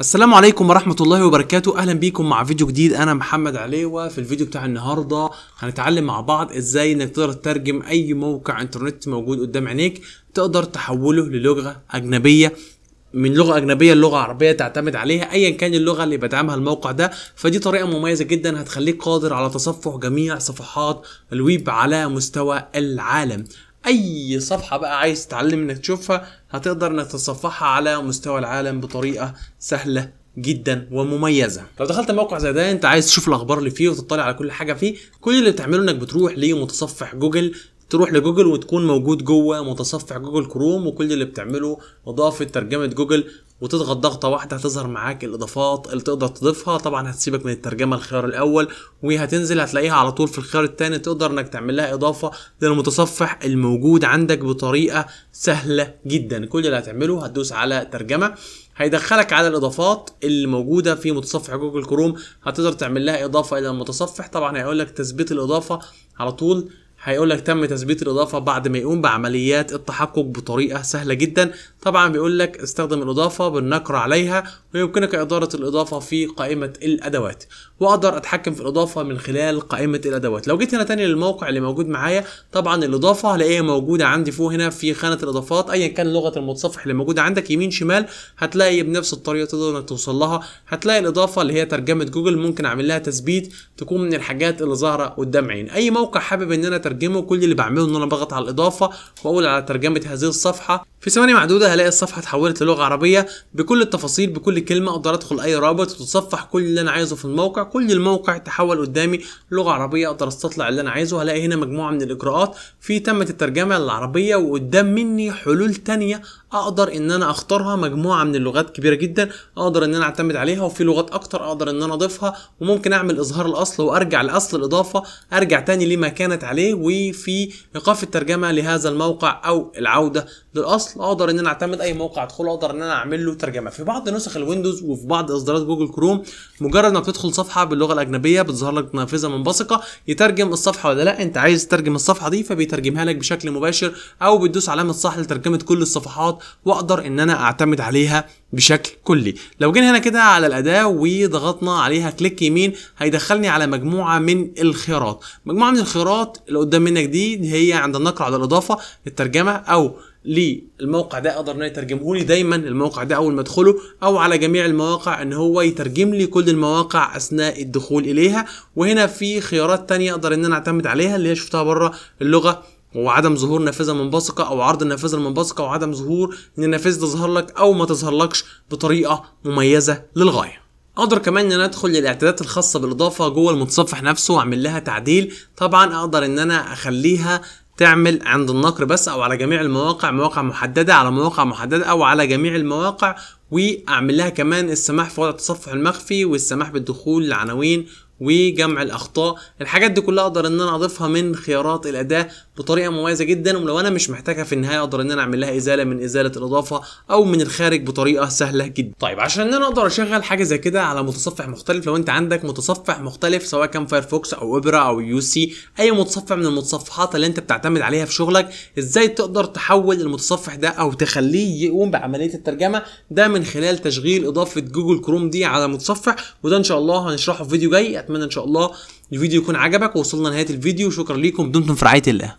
السلام عليكم ورحمة الله وبركاته أهلا بيكم مع فيديو جديد أنا محمد عليوة في الفيديو بتاع النهاردة هنتعلم مع بعض إزاي إنك تقدر تترجم أي موقع إنترنت موجود قدام عينيك تقدر تحوله للغة أجنبية من لغه اجنبيه للغه عربيه تعتمد عليها ايا كان اللغه اللي بدعمها الموقع ده فدي طريقه مميزه جدا هتخليك قادر على تصفح جميع صفحات الويب على مستوى العالم اي صفحه بقى عايز تتعلم انك تشوفها هتقدر انك تتصفحها على مستوى العالم بطريقه سهله جدا ومميزه لو دخلت موقع زي ده انت عايز تشوف الاخبار اللي فيه وتطلع على كل حاجه فيه كل اللي بتعمله انك بتروح لمتصفح جوجل تروح لجوجل وتكون موجود جوه متصفح جوجل كروم وكل اللي بتعمله اضافه ترجمه جوجل وتضغط ضغطه واحده هتظهر معاك الاضافات اللي تقدر تضيفها طبعا هتسيبك من الترجمه الخيار الاول وهتنزل هتلاقيها على طول في الخيار الثاني تقدر انك تعمل لها اضافه للمتصفح الموجود عندك بطريقه سهله جدا كل اللي هتعمله هتدوس على ترجمه هيدخلك على الاضافات اللي موجوده في متصفح جوجل كروم هتقدر تعمل لها اضافه الى المتصفح طبعا هيقول لك تثبيت الاضافه على طول هيقول لك تم تثبيت الاضافه بعد ما يقوم بعمليات التحقق بطريقه سهله جدا طبعا بيقول لك استخدم الإضافة بالنقر عليها ويمكنك إدارة الإضافة في قائمة الأدوات وأقدر أتحكم في الإضافة من خلال قائمة الأدوات لو جيت هنا تاني للموقع اللي موجود معايا طبعا الإضافة هلاقيها موجودة عندي فوق هنا في خانة الإضافات أيا كان لغة المتصفح اللي موجودة عندك يمين شمال هتلاقي بنفس الطريقة تقدر إنك توصل لها هتلاقي الإضافة اللي هي ترجمة جوجل ممكن أعمل لها تثبيت تكون من الحاجات اللي ظاهرة قدام عيني أي موقع حابب إن أنا أترجمه كل اللي بعمله إن أنا بضغط على الإضافة وأقول على ترجمة هذه الصفحة في ثواني معدودة هلاقي الصفحه اتحولت للغه عربيه بكل التفاصيل بكل كلمه اقدر ادخل اي رابط وتتصفح كل اللي انا عايزه في الموقع كل الموقع تحول قدامي لغه عربيه اقدر استطلع اللي انا عايزه هلاقي هنا مجموعه من الاجراءات في تمت الترجمه للعربيه وقدام مني حلول تانية اقدر ان انا اختارها مجموعه من اللغات كبيره جدا اقدر ان انا اعتمد عليها وفي لغات اكتر اقدر ان انا اضيفها وممكن اعمل اظهار الاصل وارجع لاصل الاضافه ارجع تاني لما كانت عليه وفي ايقاف الترجمه لهذا الموقع او العوده للاصل اقدر ان انا اعتمد اي موقع ادخله اقدر ان انا اعمل له ترجمه في بعض نسخ الويندوز وفي بعض اصدارات جوجل كروم مجرد ما بتدخل صفحه باللغه الاجنبيه بتظهر لك نافذه منبثقه يترجم الصفحه ولا لا انت عايز تترجم الصفحه دي فبيترجمها لك بشكل مباشر او بتدوس علامه صح لترجمه كل الصفحات الخطوات واقدر ان انا اعتمد عليها بشكل كلي لو جينا هنا كده على الاداة وضغطنا عليها كليك يمين هيدخلني على مجموعة من الخيارات مجموعة من الخيارات اللي قدام منك دي هي عند النقر على الاضافة للترجمة او للموقع ده اقدر ان انا يترجمه لي دايما الموقع ده اول ما ادخله او على جميع المواقع ان هو يترجم لي كل المواقع اثناء الدخول اليها وهنا في خيارات تانية اقدر ان انا اعتمد عليها اللي هي شفتها بره اللغه وعدم ظهور نافذه منبثقه او عرض النافذه المنبثقه وعدم ظهور ان النافذه تظهر لك او ما تظهرلكش بطريقه مميزه للغايه اقدر كمان ان انا ادخل للاعدادات الخاصه بالاضافه جوه المتصفح نفسه واعمل لها تعديل طبعا اقدر ان انا اخليها تعمل عند النقر بس او على جميع المواقع مواقع محدده على مواقع محدده او على جميع المواقع واعمل لها كمان السماح في وضع التصفح المخفي والسماح بالدخول لعناوين وجمع الاخطاء الحاجات دي كلها اقدر ان انا اضيفها من خيارات الاداه بطريقه مميزه جدا ولو انا مش محتاجها في النهايه اقدر ان انا اعمل لها ازاله من ازاله الاضافه او من الخارج بطريقه سهله جدا طيب عشان انا اقدر اشغل حاجه زي كده على متصفح مختلف لو انت عندك متصفح مختلف سواء كان فايرفوكس او ابرا او يو سي اي متصفح من المتصفحات اللي انت بتعتمد عليها في شغلك ازاي تقدر تحول المتصفح ده او تخليه يقوم بعمليه الترجمه ده من خلال تشغيل اضافه جوجل كروم دي على متصفح وده ان شاء الله هنشرحه في فيديو جاي اتمنى ان شاء الله الفيديو يكون عجبك ووصلنا لنهايه الفيديو شكرا ليكم دمتم في رعايه الله